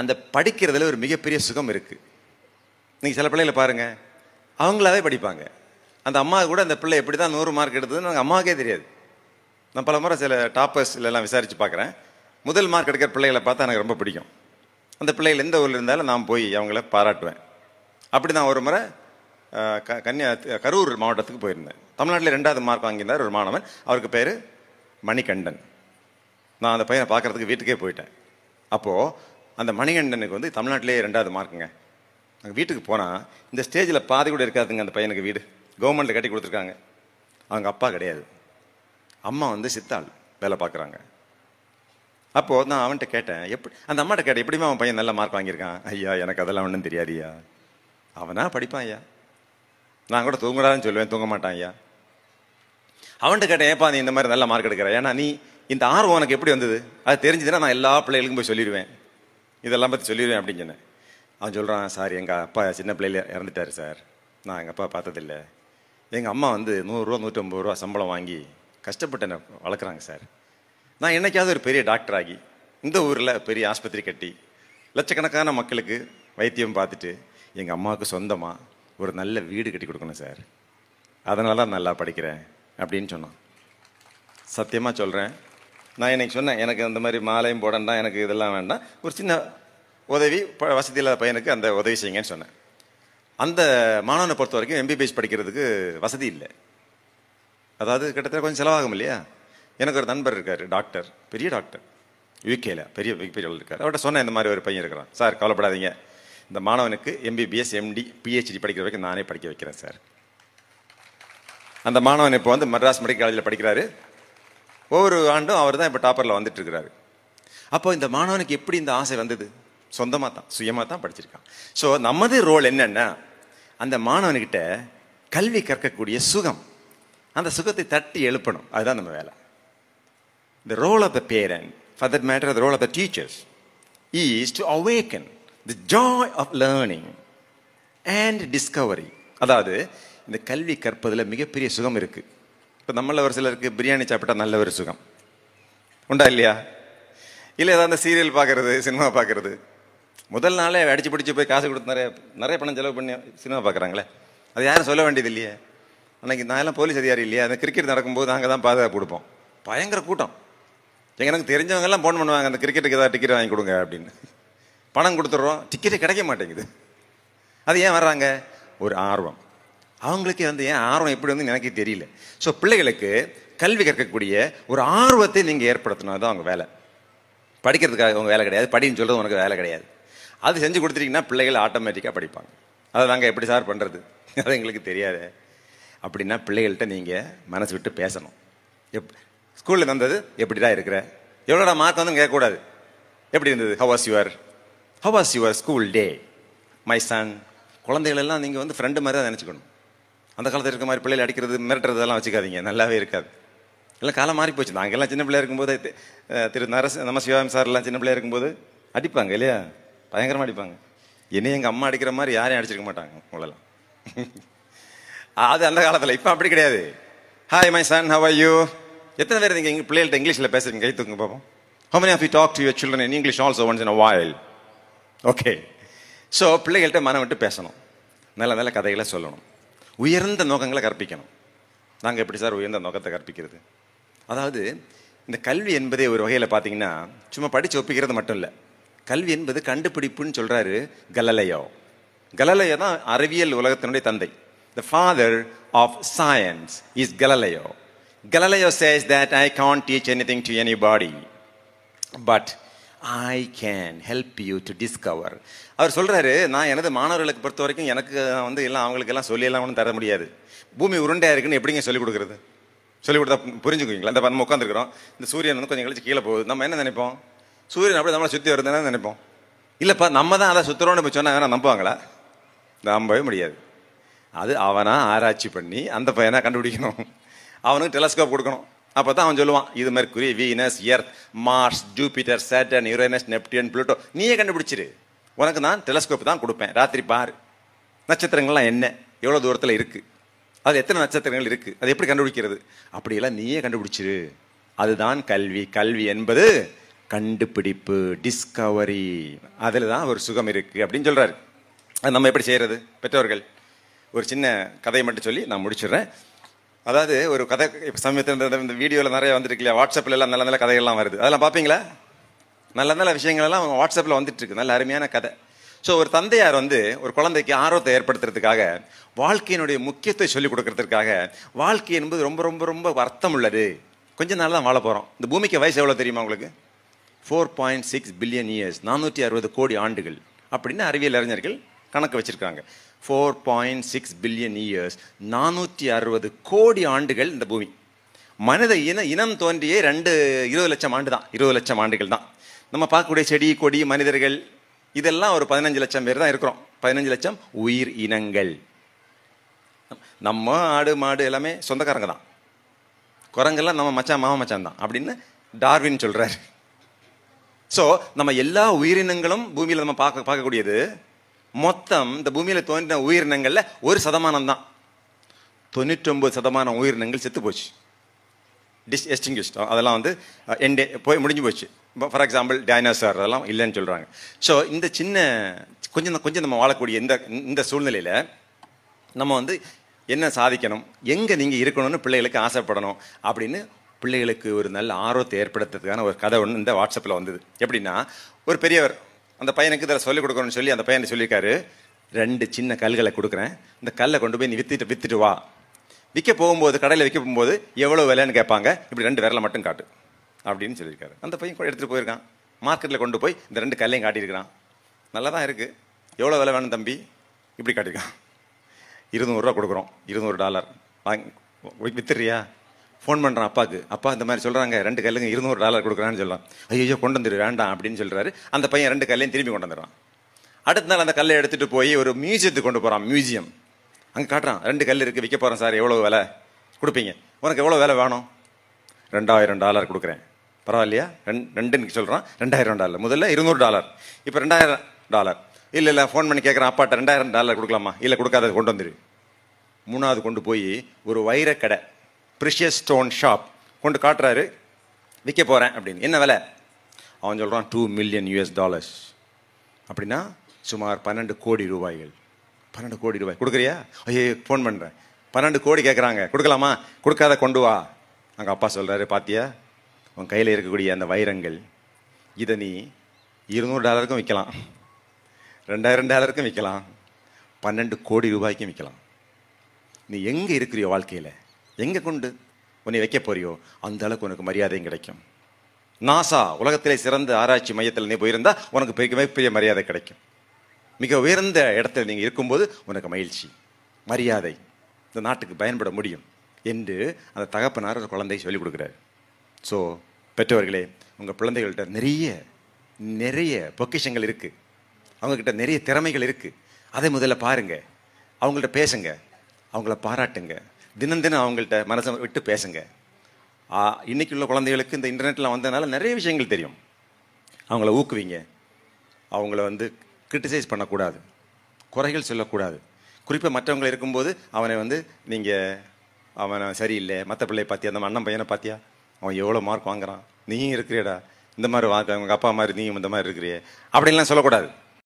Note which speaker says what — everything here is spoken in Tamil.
Speaker 1: அந்த படிக்கிறதுல ஒரு மிகப்பெரிய சுகம் இருக்குது நீங்கள் சில பிள்ளைகளை பாருங்கள் அவங்களாவே படிப்பாங்க அந்த அம்மா கூட அந்த பிள்ளை எப்படி தான் நூறு மார்க் எடுத்ததுன்னு நாங்கள் அம்மாவுக்கே தெரியாது நான் பல முறை சில டாப்பர்ஸ் எல்லாம் விசாரித்து பார்க்குறேன் முதல் மார்க் எடுக்கிற பிள்ளைகளை பார்த்தா எனக்கு ரொம்ப பிடிக்கும் அந்த பிள்ளைகள் எந்த ஊரில் இருந்தாலும் நான் போய் அவங்கள பாராட்டுவேன் அப்படி தான் ஒரு முறை க கன்னியா கரூர் மாவட்டத்துக்கு போயிருந்தேன் தமிழ்நாட்டில் ரெண்டாவது மார்க் வாங்கியிருந்தார் ஒரு மாணவன் அவருக்கு பேர் மணிகண்டன் நான் அந்த பையனை பார்க்குறதுக்கு வீட்டுக்கே போயிட்டேன் அப்போது அந்த மணிகண்டனுக்கு வந்து தமிழ்நாட்டிலே ரெண்டாவது மார்க்குங்க நாங்கள் வீட்டுக்கு போனால் இந்த ஸ்டேஜில் பாதி கூட இருக்காதுங்க அந்த பையனுக்கு வீடு கவர்மெண்ட்டில் கட்டி கொடுத்துருக்காங்க அவங்க அப்பா கிடையாது அம்மா வந்து சித்தாள் வேலை பார்க்குறாங்க அப்போது நான் அவன்கிட்ட கேட்டேன் எப்படி அந்த அம்மாட்ட கேட்டேன் எப்படிமா அவன் பையன் நல்ல மார்க் வாங்கியிருக்கான் ஐயா எனக்கு அதெல்லாம் ஒன்றும் தெரியாதியா அவனா படிப்பான் ஐயா நான் கூட தூங்கடான்னு சொல்லுவேன் தூங்க மாட்டான் ஐயா அவன்கிட்ட கேட்டேன் ஏப்பா நீ இந்த மாதிரி நல்ல மார்க் எடுக்கிற ஏன்னா நீ இந்த ஆர்வம் உனக்கு எப்படி வந்தது அது தெரிஞ்சதுன்னா நான் எல்லா பிள்ளைகளுக்கும் போய் சொல்லிடுவேன் இதெல்லாம் பற்றி சொல்லிடுவேன் அப்படின்னு சொன்னேன் அவன் சொல்கிறான் சார் எங்கள் அப்பா சின்ன பிள்ளையில இறந்துட்டார் சார் நான் எங்கள் அப்பா பார்த்ததில்ல எங்கள் அம்மா வந்து நூறுரூவா நூற்றம்பது ரூபா சம்பளம் வாங்கி கஷ்டப்பட்டு என்னை வளர்க்குறாங்க சார் நான் என்னைக்காவது ஒரு பெரிய டாக்டர் ஆகி இந்த ஊரில் பெரிய ஆஸ்பத்திரி கட்டி லட்சக்கணக்கான மக்களுக்கு வைத்தியம் பார்த்துட்டு எங்கள் அம்மாவுக்கு சொந்தமாக ஒரு நல்ல வீடு கட்டி கொடுக்கணும் சார் அதனால தான் நல்லா படிக்கிறேன் அப்படின்னு சொன்னான் சத்தியமாக சொல்கிறேன் நான் எனக்கு சொன்னேன் எனக்கு அந்த மாதிரி மாலையும் போடண்டாம் எனக்கு இதெல்லாம் வேண்டாம் ஒரு சின்ன உதவி வசதி இல்லாத பையனுக்கு அந்த உதவி செய்யுங்கன்னு சொன்னேன் அந்த மாணவனை பொறுத்த வரைக்கும் எம்பிபிஎஸ் படிக்கிறதுக்கு வசதி இல்லை அதாவது கிட்டத்தட்ட கொஞ்சம் செலவாகும் இல்லையா எனக்கு ஒரு நண்பர் இருக்கார் டாக்டர் பெரிய டாக்டர் யூகேல பெரிய பெரிய இருக்கார் அவர்கிட்ட சொன்னேன் இந்த மாதிரி ஒரு பையன் இருக்கிறான் சார் கவலைப்படாதீங்க இந்த மாணவனுக்கு எம்பிபிஎஸ் எம்டி பிஹெச்டி படிக்கிற வரைக்கும் நானே படிக்க வைக்கிறேன் சார் அந்த மாணவன் இப்போ வந்து மெட்ராஸ் மெடிக்கல் காலேஜில் படிக்கிறாரு ஒவ்வொரு ஆண்டும் அவர் தான் இப்போ டாப்பரில் வந்துட்டுருக்கிறாரு அப்போ இந்த மாணவனுக்கு எப்படி இந்த ஆசை வந்தது சொந்தமாக தான் சுயமாக தான் படிச்சிருக்கான் ஸோ நமது ரோல் என்னென்னா அந்த மாணவன்கிட்ட கல்வி கற்கக்கூடிய சுகம் அந்த சுகத்தை தட்டி எழுப்பணும் அதுதான் நம்ம வேலை the role of the parent for that matter the role of the teachers is to awaken the joy of learning and discovery அதாவது இந்த கல்வி கற்பதில் மிகப்பெரிய சுகம் இருக்குது இப்போ நம்மள ஒரு சிலருக்கு பிரியாணி சாப்பிட்டா நல்ல ஒரு சுகம் உண்டா இல்லையா இல்லை ஏதாவது அந்த சீரியல் பார்க்குறது சினிமா பார்க்குறது முதல் நாளே அடிச்சு பிடிச்சி போய் காசு கொடுத்து நிறைய நிறைய பணம் செலவு பண்ணி சினிமா பார்க்குறாங்களே அது யாரும் சொல்ல வேண்டியது இல்லையே அன்றைக்கி நான் எல்லாம் போலீஸ் அதிகாரி இல்லையா அந்த கிரிக்கெட் நடக்கும்போது நாங்கள் தான் பாதுகாப்பு கொடுப்போம் பயங்கர கூட்டம் எனக்கு தெரிஞ்சவங்கெல்லாம் ஃபோன் பண்ணுவாங்க அந்த கிரிக்கெட்டுக்கு ஏதாவது டிக்கெட் வாங்கி கொடுங்க அப்படின்னு பணம் கொடுத்துட்றோம் டிக்கெட்டே கிடைக்க மாட்டேங்குது அது ஏன் வர்றாங்க ஒரு ஆர்வம் அவங்களுக்கே வந்து ஏன் ஆர்வம் எப்படி வந்து எனக்கு தெரியல ஸோ பிள்ளைகளுக்கு கல்வி கற்கக்கூடிய ஒரு ஆர்வத்தை நீங்கள் ஏற்படுத்தினா தான் அவங்க வேலை படிக்கிறதுக்காக அவங்க வேலை கிடையாது படின்னு சொல்கிறது உனக்கு வேலை கிடையாது அது செஞ்சு கொடுத்துட்டிங்கன்னா பிள்ளைகள் ஆட்டோமேட்டிக்காக படிப்பாங்க அதை நாங்கள் எப்படி சார் பண்ணுறது அது எங்களுக்கு தெரியாது அப்படின்னா பிள்ளைகள்கிட்ட நீங்கள் மனசு விட்டு பேசணும் எப் ஸ்கூலில் வந்தது எப்படிடா இருக்கிற எவ்வளோடா மார்க் வந்து கேட்கக்கூடாது எப்படி இருந்தது how was your how was your school day my son குழந்தைகளெல்லாம் நீங்கள் வந்து ஃப்ரெண்டு மாதிரி தான் நினச்சிக்கணும் அந்த காலத்தில் இருக்க மாதிரி பிள்ளைகள் அடிக்கிறது மிரட்டுறது எல்லாம் வச்சுக்காதீங்க நல்லாவே இருக்காது எல்லாம் காலம் மாறி போச்சு எல்லாம் சின்ன பிள்ளையா இருக்கும்போது திரு நரஸ் நம்ம சிவாமி சார்லாம் சின்ன பிள்ளையா இருக்கும்போது அடிப்பாங்க இல்லையா பயங்கரமாக அடிப்பாங்க என்னையும் எங்கள் அம்மா அடிக்கிற மாதிரி யாரையும் அடிச்சிருக்க மாட்டாங்க உங்களெல்லாம் அது அந்த காலத்தில் இப்போ அப்படி கிடையாது hi my son how I you எத்தனை பேர் நீங்கள் எங்கள் பிள்ளைகள்கிட்ட இங்கிலீஷில் பேசுறீங்க கை தூங்க பார்ப்போம் how many of you talk to your children in English also once in a while okay so பிள்ளைகள்கிட்ட மனம் விட்டு பேசணும் நல்ல நல்ல கதைகளை சொல்லணும் உயர்ந்த நோக்கங்களை கற்பிக்கணும் நாங்கள் எப்படி சார் உயர்ந்த நோக்கத்தை கற்பிக்கிறது அதாவது இந்த கல்வி என்பதே ஒரு வகையில் பார்த்தீங்கன்னா சும்மா படித்து ஒப்பிக்கிறது மட்டும் இல்லை கல்வி என்பது கண்டுபிடிப்புன்னு சொல்கிறாரு கலலையோ கலலையோ தான் அறிவியல் உலகத்தினுடைய தந்தை the father of science is Galileo Galileo says that I can't teach anything to anybody but I can help you to discover அவர் சொல்கிறாரு நான் எனது மாணவர்களுக்கு பொறுத்த வரைக்கும் எனக்கு வந்து எல்லாம் அவங்களுக்கெல்லாம் சொல்லியெல்லாம் ஒன்றும் தர முடியாது பூமி உருண்டையாக இருக்குன்னு எப்படிங்க சொல்லிக் கொடுக்குறது சொல்லிக் கொடுத்தா புரிஞ்சுக்குவீங்களா இந்த நம்ம உட்காந்துருக்குறோம் இந்த சூரியன் வந்து கொஞ்சம் கழிச்சு கீழே போகுது நம்ம என்ன நினைப்போம் சூரியன் அப்படி நம்மளை சுற்றி வருதுன்னு நினைப்போம் இல்லைப்பா நம்ம தான் அதை சுற்றுறோம்னு இப்போ சொன்னால் வேணா நம்புவாங்களா நம்பவே முடியாது அது அவனாக ஆராய்ச்சி பண்ணி அந்த பையனாக கண்டுபிடிக்கணும் அவனுக்கு டெலஸ்கோப் கொடுக்கணும் அப்போ தான் அவன் சொல்லுவான் இது Mercury Venus Earth Mars Jupiter Saturn Uranus Neptune Pluto நீயே கண்டுபிடிச்சிரு உனக்கு நான் டெலஸ்கோப் தான் கொடுப்பேன் ராத்திரி பார் நட்சத்திரங்கள்லாம் என்ன எவ்வளோ தூரத்தில் இருக்குது அது எத்தனை நட்சத்திரங்கள் இருக்குது அது எப்படி கண்டுபிடிக்கிறது அப்படியெல்லாம் நீயே கண்டுபிடிச்சிரு அதுதான் கல்வி கல்வி என்பது கண்டுபிடிப்பு டிஸ்கவரி அதில் தான் ஒரு சுகம் இருக்குது அப்படின்னு சொல்கிறாரு அது நம்ம எப்படி செய்கிறது பெற்றோர்கள் ஒரு சின்ன கதையை மட்டும் சொல்லி நான் முடிச்சிடுறேன் அதாவது ஒரு கதை இப்போ சமயத்தில் இந்த வீடியோவில் நிறைய வந்துருக்கு இல்லையா வாட்ஸ்அப்பில் எல்லாம் நல்ல நல்ல கதைகள்லாம் வருது அதெல்லாம் பார்ப்பீங்களா நல்ல நல்ல விஷயங்கள் எல்லாம் வாட்ஸ்அப்பில் வந்துட்டுருக்கு நல்ல அருமையான கதை ஸோ ஒரு தந்தையார் வந்து ஒரு குழந்தைக்கு ஆர்வத்தை ஏற்படுத்துறதுக்காக வாழ்க்கையினுடைய முக்கியத்தை சொல்லிக் கொடுக்கறதுக்காக வாழ்க்கை என்பது ரொம்ப ரொம்ப ரொம்ப அர்த்தம் உள்ளது கொஞ்ச நாள் தான் வாழ போகிறோம் இந்த பூமிக்கு வயசு எவ்வளோ தெரியுமா உங்களுக்கு four point six billion years நானூற்றி அறுபது கோடி ஆண்டுகள் அப்படின்னு அறிவியல் அறிஞர்கள் கணக்கு வச்சுருக்காங்க four point six billion years நானூற்றி அறுபது கோடி ஆண்டுகள் இந்த பூமி மனித இன இனம் தோன்றியே ரெண்டு இருபது லட்சம் ஆண்டு தான் இருபது லட்சம் ஆண்டுகள் தான் நம்ம பார்க்கக்கூடிய செடி கொடி மனிதர்கள் இதெல்லாம் ஒரு பதினஞ்சு லட்சம் பேர் தான் இருக்கிறோம் பதினஞ்சு லட்சம் உயிர் இனங்கள் நம்ம ஆடு மாடு எல்லாமே சொந்தக்காரங்க தான் குரங்கெல்லாம் நம்ம மச்சான் மாமா மச்சான் தான் அப்படின்னு டார்வின் சொல்கிறார் ஸோ நம்ம எல்லா உயிரினங்களும் பூமியில் நம்ம பார்க்க பார்க்கக்கூடியது மொத்தம் இந்த பூமியில் தோன்றின உயிரினங்களில் ஒரு சதமானம் தான் தொண்ணூற்றொம்பது சதமானம் உயிரினங்கள் செத்து போச்சு டிஸ் எஸ்டிங்கிஷ்டம் அதெல்லாம் வந்து எண்டு போய் முடிஞ்சு போச்சு இப்போ ஃபார் எக்ஸாம்பிள் டைனோசார் அதெல்லாம் இல்லைன்னு சொல்கிறாங்க ஸோ இந்த சின்ன கொஞ்சம் கொஞ்சம் நம்ம வாழக்கூடிய இந்த இந்த சூழ்நிலையில் நம்ம வந்து என்ன சாதிக்கணும் எங்கே நீங்கள் இருக்கணும்னு பிள்ளைகளுக்கு ஆசைப்படணும் அப்படின்னு பிள்ளைகளுக்கு ஒரு நல்ல ஆர்வத்தை ஏற்படுத்துறதுக்கான ஒரு கதை ஒன்று இந்த வாட்ஸ்அப்பில் வந்தது எப்படின்னா ஒரு பெரியவர் அந்த பையனுக்கு இதில் சொல்லிக் கொடுக்கணும்னு சொல்லி அந்த பையனை சொல்லியிருக்காரு ரெண்டு சின்ன கல்களை கொடுக்குறேன் இந்த கல்லை கொண்டு போய் நீ வித்துட்டு வித்துட்டு வா விற்க போகும்போது கடையில் விற்க போகும்போது எவ்வளோ விலைன்னு கேட்பாங்க இப்படி ரெண்டு விரலை மட்டும் காட்டு அப்படின்னு சொல்லியிருக்காரு அந்த பையன் கூட எடுத்துகிட்டு போயிருக்கான் மார்க்கெட்டில் கொண்டு போய் இந்த ரெண்டு கல்லையும் காட்டியிருக்கிறான் நல்லா தான் இருக்குது எவ்வளோ விலை வேணும் தம்பி இப்படி காட்டியிருக்கான் இருநூறுரூவா கொடுக்குறோம் இருநூறு டாலர் வாங்கி வித்துறியா ஃபோன் பண்ணுறான் அப்பாவுக்கு அப்பா இந்த மாதிரி சொல்கிறாங்க ரெண்டு கல்லுங்க இருநூறு டாலர் கொடுக்குறான்னு சொல்லலாம் ஐயோ கொண்டு வந்துடு வேண்டாம் அப்படின்னு சொல்கிறாரு அந்த பையன் ரெண்டு கல்லையும் திரும்பி கொண்டு வந்துடுறான் அடுத்த நாள் அந்த கல்லை எடுத்துகிட்டு போய் ஒரு மியூசியத்துக்கு கொண்டு போகிறான் மியூசியம் அங்கே காட்டுறான் ரெண்டு கல் இருக்குது விற்க போகிறேன் சார் எவ்வளோ விலை கொடுப்பீங்க உனக்கு எவ்வளோ விலை வேணும் ரெண்டாயிரம் டாலர் கொடுக்குறேன் பரவாயில்லையா ரெண் ரெண்டுன்னு சொல்கிறான் ரெண்டாயிரம் டாலர் முதல்ல இருநூறு டாலர் இப்போ ரெண்டாயிரம் டாலர் இல்லை இல்லை ஃபோன் பண்ணி கேட்குறேன் அப்பாட்ட ரெண்டாயிரம் டாலர் கொடுக்கலாமா இல்லை கொடுக்காத கொண்டு வந்துடு மூணாவது கொண்டு போய் ஒரு வைரக்கடை ப்ரிஷியஸ் ஸ்டோன் ஷாப் கொண்டு காட்டுறாரு விற்க போகிறேன் அப்படின்னு என்ன விலை அவன் சொல்கிறான் டூ மில்லியன் யூஎஸ் டாலர்ஸ் அப்படின்னா சுமார் பன்னெண்டு கோடி ரூபாய்கள் பன்னெண்டு கோடி ரூபாய் கொடுக்குறியா ஐயோ ஃபோன் பண்ணுறேன் பன்னெண்டு கோடி கேட்குறாங்க கொடுக்கலாமா கொடுக்காத கொண்டு வா அங்கே அப்பா சொல்கிறாரு பாத்தியா உன் கையில் இருக்கக்கூடிய அந்த வைரங்கள் இதை நீ இருநூறு டாலருக்கும் விற்கலாம் ரெண்டாயிரம் டாலருக்கும் விற்கலாம் பன்னெண்டு கோடி ரூபாய்க்கும் விற்கலாம் நீ எங்கே இருக்கிறியோ வாழ்க்கையில் எங்கே கொண்டு உன்னை வைக்க போறியோ அந்த அளவுக்கு உனக்கு மரியாதையும் கிடைக்கும் நாசா உலகத்திலே சிறந்த ஆராய்ச்சி மையத்தில் நீ போயிருந்தா உனக்கு பெரிய மிகப்பெரிய மரியாதை கிடைக்கும் மிக உயர்ந்த இடத்துல நீங்கள் இருக்கும்போது உனக்கு மகிழ்ச்சி மரியாதை இந்த நாட்டுக்கு பயன்பட முடியும் என்று அந்த தகப்பனார் ஒரு குழந்தை சொல்லிக் கொடுக்குறாரு ஸோ பெற்றவர்களே உங்கள் குழந்தைகள்கிட்ட நிறைய நிறைய பொக்கிஷங்கள் இருக்குது அவங்கக்கிட்ட நிறைய திறமைகள் இருக்குது அதை முதல்ல பாருங்கள் அவங்கள்ட்ட பேசுங்க அவங்கள பாராட்டுங்க தினம் தினம் அவங்கள்ட்ட மனசை விட்டு பேசுங்க இன்றைக்கி உள்ள குழந்தைகளுக்கு இந்த இன்டர்நெட்டில் வந்ததுனால நிறைய விஷயங்கள் தெரியும் அவங்கள ஊக்குவிங்க அவங்கள வந்து கிரிட்டிசைஸ் பண்ணக்கூடாது குறைகள் சொல்லக்கூடாது குறிப்பாக மற்றவங்க இருக்கும்போது அவனை வந்து நீங்கள் அவனை சரியில்லை மற்ற பிள்ளையை பார்த்தியா அந்த அண்ணன் பையனை பார்த்தியா அவன் எவ்வளோ மார்க் வாங்குறான் நீயும் இருக்கிறியடா இந்த மாதிரி வாங்க அவங்க அப்பா மாதிரி நீயும் இந்த மாதிரி இருக்கிறிய அப்படின்லாம் சொல்லக்கூடாது